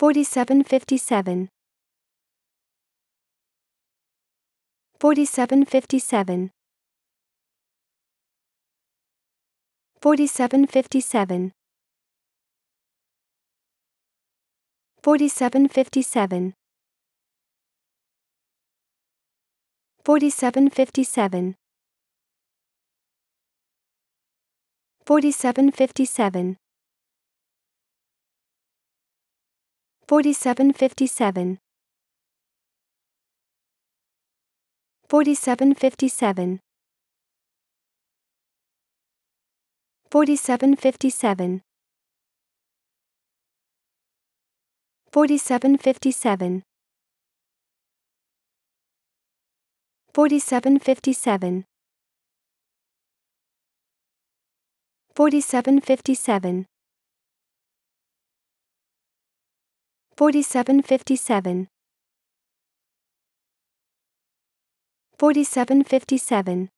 4757 4757 4757 4757 4757 4757 4757 4757 4757 4757 4757 4757 4757 4757